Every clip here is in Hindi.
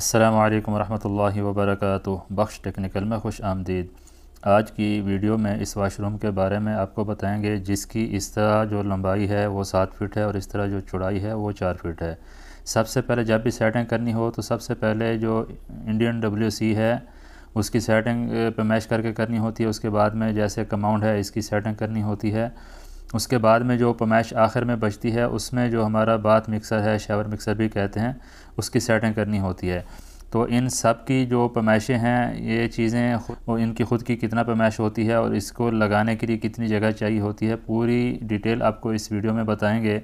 अस्सलाम वालेकुम रहमतुल्लाहि व बरकातुहू बख्श टेक्निकल में खुश आमदीद आज की वीडियो में इस वाशरूम के बारे में आपको बताएंगे जिसकी इस तरह जो लंबाई है वो सात फीट है और इस तरह जो चौड़ाई है वो चार फीट है सबसे पहले जब भी सेटिंग करनी हो तो सबसे पहले जो इंडियन डब्ल्यू सी है उसकी सेटिंग पे मैश करके करनी होती है उसके बाद में जैसे कमाउंड है इसकी सेटिंग करनी होती है उसके बाद में जो पमाइश आखिर में बचती है उसमें जो हमारा बात मिक्सर है शावर मिक्सर भी कहते हैं उसकी सेटिंग करनी होती है तो इन सब की जो पमाइशें हैं ये चीज़ें इनकी ख़ुद की कितना पमाइश होती है और इसको लगाने के लिए कितनी जगह चाहिए होती है पूरी डिटेल आपको इस वीडियो में बताएँगे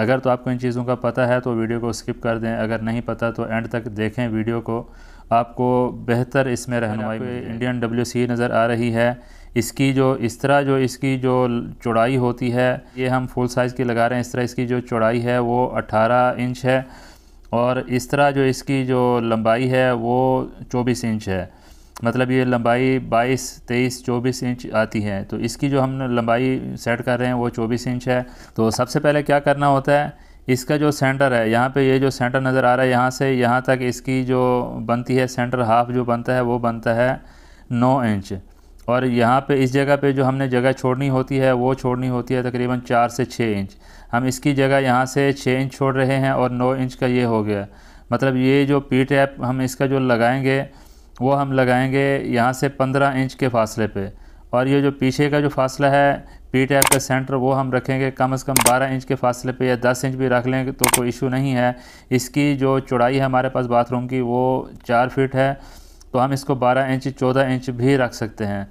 अगर तो आपको इन चीज़ों का पता है तो वीडियो को स्किप कर दें अगर नहीं पता तो एंड तक देखें वीडियो को आपको बेहतर इसमें रहनुमाई इंडियन डब्ल्यू सी नज़र आ रही है इसकी जो इस तरह जो इसकी जो चौड़ाई होती है ये हम फुल साइज़ की लगा रहे हैं इस तरह इसकी जो चौड़ाई है वो 18 इंच है और इस तरह जो इसकी जो लंबाई है वो 24 इंच है मतलब ये लंबाई 22, 23, 24 इंच आती है तो इसकी जो हम लंबाई सेट कर रहे हैं वो 24 इंच है तो सबसे पहले क्या करना होता है इसका जो सेंटर है यहाँ पे ये जो सेंटर नज़र आ रहा है यहाँ से यहाँ तक इसकी जो बनती है सेंटर हाफ जो बनता है वो बनता है नौ इंच और यहाँ पे इस जगह पे जो हमने जगह छोड़नी होती है वो छोड़नी होती है तकरीबन चार से छः इंच हम इसकी जगह यहाँ से छः इंच छोड़ रहे हैं और नौ इंच का ये हो गया मतलब ये जो पी टैप हम इसका जो लगाएंगे वो हम लगाएंगे यहाँ से पंद्रह इंच के फासले पे और ये जो पीछे का जो फासला है पी टैप का सेंटर वो हम रखेंगे कम से कम 12 इंच के फासले पे या 10 इंच भी रख लेंगे तो कोई इशू नहीं है इसकी जो चौड़ाई है हमारे पास बाथरूम की वो चार फीट है तो हम इसको 12 इंच 14 इंच भी रख सकते हैं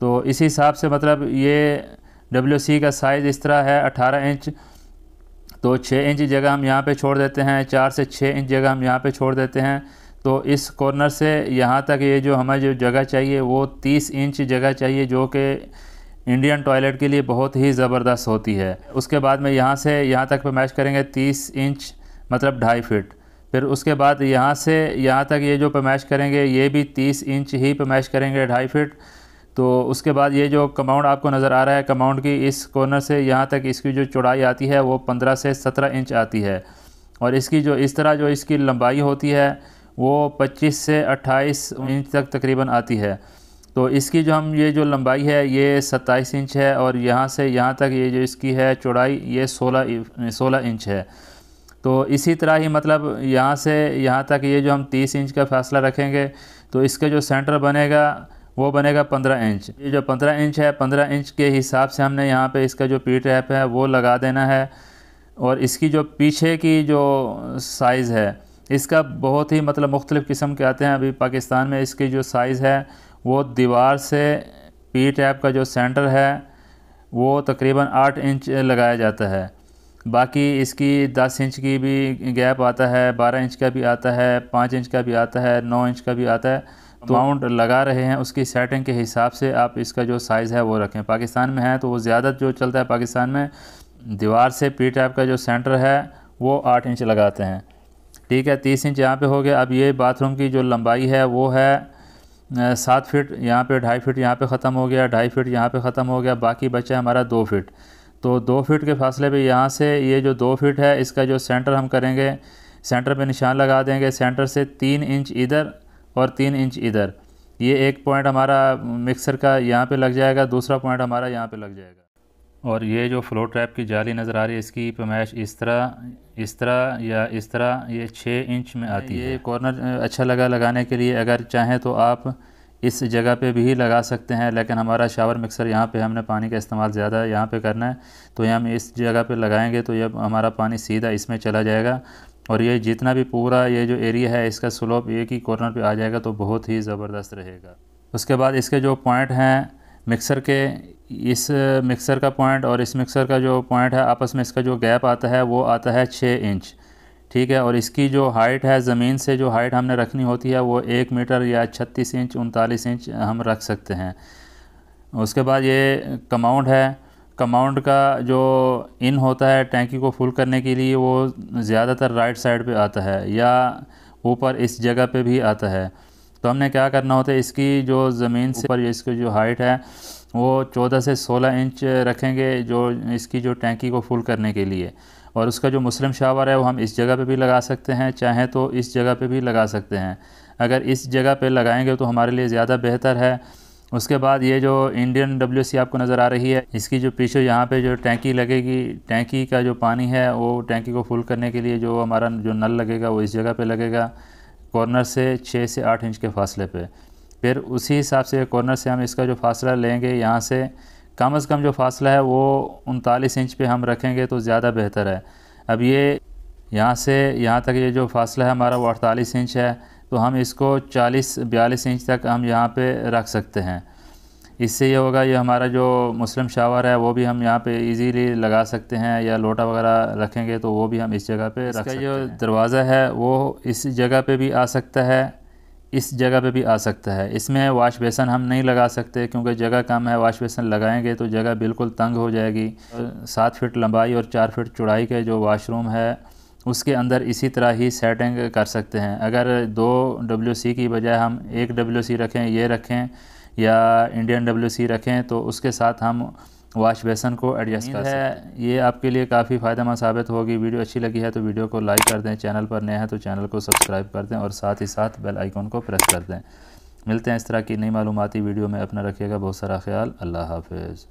तो इसी हिसाब से मतलब ये डब्ल्यू सी का साइज़ इस तरह है अठारह इंच तो छः इंच जगह हम यहाँ पे छोड़ देते हैं चार से छः इंच जगह हम यहाँ पे छोड़ देते हैं तो इस कॉर्नर से यहाँ तक ये जो हमें जो जगह चाहिए वो तीस इंच जगह चाहिए जो कि इंडियन टॉयलेट के लिए बहुत ही ज़बरदस्त होती है उसके बाद में यहाँ से यहाँ तक पे मैच करेंगे 30 इंच मतलब ढाई फिट फिर उसके बाद यहाँ से यहाँ तक ये जो पे मैच करेंगे ये भी 30 इंच ही पे मैच करेंगे ढाई फिट तो उसके बाद ये जो कमाउंड आपको नज़र आ रहा है कमाउंड की इस कॉर्नर से यहाँ तक इसकी जो चौड़ाई आती है वो पंद्रह से सत्रह इंच आती है और इसकी जो इस तरह जो इसकी लंबाई होती है वो पच्चीस से अट्ठाईस इंच तक तकरीबन आती है तो इसकी जो हम ये जो लंबाई है ये सत्ताईस इंच है और यहाँ से यहाँ तक ये जो इसकी है चौड़ाई ये सोलह सोलह इंच है तो इसी तरह ही मतलब यहाँ से यहाँ तक ये जो हम तीस इंच का फासला रखेंगे तो इसका जो सेंटर बनेगा वो बनेगा पंद्रह इंच ये जो पंद्रह इंच है पंद्रह इंच के हिसाब से हमने यहाँ पे इसका जो पी टैप है वो लगा देना है और इसकी जो पीछे की जो साइज़ है इसका बहुत ही मतलब मुख्तलिफ़ किस्म के आते हैं अभी पाकिस्तान में इसकी जो साइज़ है वो दीवार से पी टैप का जो सेंटर है वो तकरीबन आठ इंच लगाया जाता है बाकी इसकी दस इंच की भी गैप आता है बारह इंच का भी आता है पाँच इंच का भी आता है नौ इंच का भी आता है तो माउंट लगा रहे हैं उसकी सेटिंग के हिसाब से आप इसका जो साइज़ है वो रखें पाकिस्तान में है तो वो ज़्यादा जो चलता है पाकिस्तान में दीवार से पी टैप का जो सेंटर है वो आठ इंच लगाते हैं ठीक है तीस इंच यहाँ पे हो गया अब ये बाथरूम की जो लंबाई है वो है सात फीट यहाँ पे ढाई फीट यहाँ पे ख़त्म हो गया ढाई फीट यहाँ पे ख़त्म हो गया बाकी बचा हमारा दो फीट तो दो फीट के फासले पे यहाँ से ये जो दो फीट है इसका जो सेंटर हम करेंगे सेंटर पे निशान लगा देंगे सेंटर से तीन इंच इधर और तीन इंच इधर ये एक पॉइंट हमारा मिक्सर का यहाँ पर लग जाएगा दूसरा पॉइंट हमारा यहाँ पर लग जाएगा और ये जो फ्लो ट्रैप की जाली नज़र आ रही है इसकी पेमाइश इस तरह इस तरह या इस तरह ये छः इंच में आती है ये कॉर्नर अच्छा लगा लगाने के लिए अगर चाहें तो आप इस जगह पे भी लगा सकते हैं लेकिन हमारा शावर मिक्सर यहाँ पे हमने पानी का इस्तेमाल ज़्यादा यहाँ पे करना है तो हम इस जगह पे लगाएंगे तो ये हमारा पानी सीधा इसमें चला जाएगा और ये जितना भी पूरा ये जो एरिया है इसका स्लोप एक ही कॉर्नर पर आ जाएगा तो बहुत ही ज़बरदस्त रहेगा उसके बाद इसके जो पॉइंट हैं मिक्सर के इस मिक्सर का पॉइंट और इस मिक्सर का जो पॉइंट है आपस में इसका जो गैप आता है वो आता है छः इंच ठीक है और इसकी जो हाइट है ज़मीन से जो हाइट हमने रखनी होती है वो एक मीटर या छत्तीस इंच उनतालीस इंच हम रख सकते हैं उसके बाद ये कमाउंड है कमाउंड का जो इन होता है टैंकी को फुल करने के लिए वो ज़्यादातर राइट साइड पे आता है या ऊपर इस जगह पे भी आता है तो हमने क्या करना होता है इसकी जो ज़मीन से पर इसकी जो हाइट है वो 14 से 16 इंच रखेंगे जो इसकी जो टैंकी को फुल करने के लिए और उसका जो मुस्लिम शावर है वो हम इस जगह पे भी लगा सकते हैं चाहें तो इस जगह पे भी लगा सकते हैं अगर इस जगह पे लगाएंगे तो हमारे लिए ज़्यादा बेहतर है उसके बाद ये जो इंडियन डब्ल्यू सी आपको नज़र आ रही है इसकी जो पीछे यहाँ पे जो टैंकी लगेगी टैंकी का जो पानी है वो टैंकी को फुल करने के लिए जो हमारा जो नल लगेगा वो इस जगह पे लगेगा कॉर्नर से छः से आठ इंच के फासले पे फिर उसी हिसाब से कॉर्नर से हम इसका जो फासला लेंगे यहाँ से कम अज़ कम जो फासला है वो उनतालीस इंच पे हम रखेंगे तो ज़्यादा बेहतर है अब ये यहाँ से यहाँ तक ये जो फासला है हमारा वो अड़तालीस इंच है तो हम इसको चालीस बयालीस इंच तक हम यहाँ पर रख सकते हैं इससे ये होगा ये हमारा जो मुस्लिम शावर है वो भी हम यहाँ पे इजीली लगा सकते हैं या लोटा वगैरह रखेंगे तो वो भी हम इस जगह पे रख सकते जो दरवाज़ा है वो इस जगह पे भी आ सकता है इस जगह पे भी आ सकता है इसमें वाश बेसन हम नहीं लगा सकते क्योंकि जगह कम है वाश बेसन लगाएंगे तो जगह बिल्कुल तंग हो जाएगी सात फिट लंबाई और चार फिट चौड़ाई के जो वाशरूम है उसके अंदर इसी तरह ही सेटिंग कर सकते हैं अगर दो डब्ल्यू की बजाय हम एक डब्ल्यू रखें ये रखें या इंडियन डब्ल्यू रखें तो उसके साथ हम वाश बेसन को एडजस्ट कर हैं ये आपके लिए काफ़ी फ़ायदेमंद साबित होगी वीडियो अच्छी लगी है तो वीडियो को लाइक कर दें चैनल पर नए हैं तो चैनल को सब्सक्राइब कर दें और साथ ही साथ बेल आइकॉन को प्रेस कर दें मिलते हैं इस तरह की नई मालूमती वीडियो में अपना रखिएगा बहुत सारा ख्याल अल्लाह हाफिज़